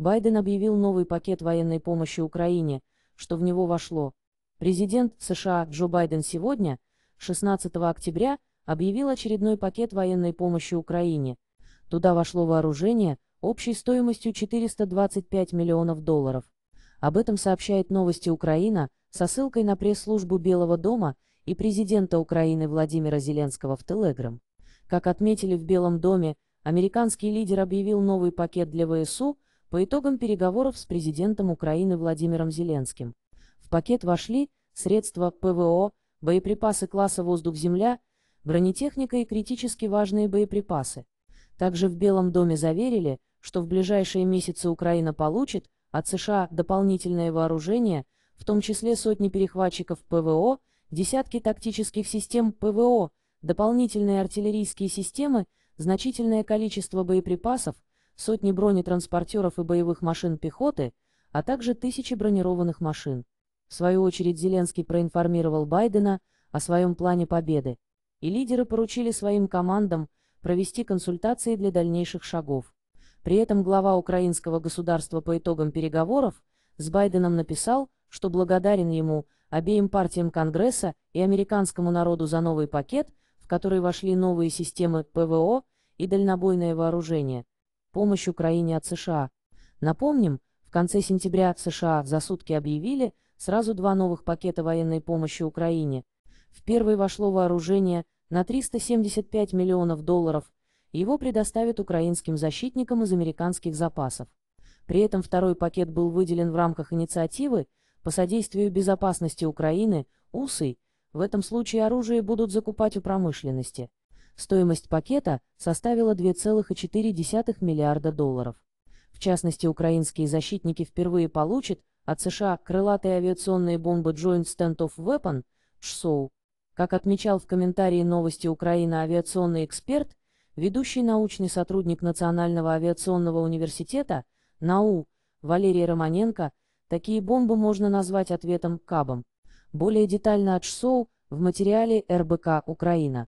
Байден объявил новый пакет военной помощи Украине, что в него вошло. Президент США Джо Байден сегодня, 16 октября, объявил очередной пакет военной помощи Украине. Туда вошло вооружение общей стоимостью 425 миллионов долларов. Об этом сообщает новости Украина со ссылкой на пресс-службу Белого дома и президента Украины Владимира Зеленского в Телеграм. Как отметили в Белом доме, американский лидер объявил новый пакет для ВСУ – по итогам переговоров с президентом Украины Владимиром Зеленским в пакет вошли средства ПВО, боеприпасы класса «Воздух-Земля», бронетехника и критически важные боеприпасы. Также в Белом доме заверили, что в ближайшие месяцы Украина получит от США дополнительное вооружение, в том числе сотни перехватчиков ПВО, десятки тактических систем ПВО, дополнительные артиллерийские системы, значительное количество боеприпасов, сотни бронетранспортеров и боевых машин пехоты, а также тысячи бронированных машин. В свою очередь Зеленский проинформировал Байдена о своем плане победы, и лидеры поручили своим командам провести консультации для дальнейших шагов. При этом глава украинского государства по итогам переговоров с Байденом написал, что благодарен ему, обеим партиям Конгресса и американскому народу за новый пакет, в который вошли новые системы ПВО и дальнобойное вооружение. Помощь Украине от США. Напомним, в конце сентября США за сутки объявили сразу два новых пакета военной помощи Украине. В первый вошло вооружение на 375 миллионов долларов, его предоставят украинским защитникам из американских запасов. При этом второй пакет был выделен в рамках инициативы по содействию безопасности Украины, УСИ, в этом случае оружие будут закупать у промышленности. Стоимость пакета составила 2,4 миллиарда долларов. В частности, украинские защитники впервые получат от США крылатые авиационные бомбы Joint Standoff Weapon, (JSOW). Как отмечал в комментарии новости Украина авиационный эксперт, ведущий научный сотрудник Национального авиационного университета, НАУ, Валерий Романенко, такие бомбы можно назвать ответом КАБом. Более детально от ШСОУ в материале РБК «Украина».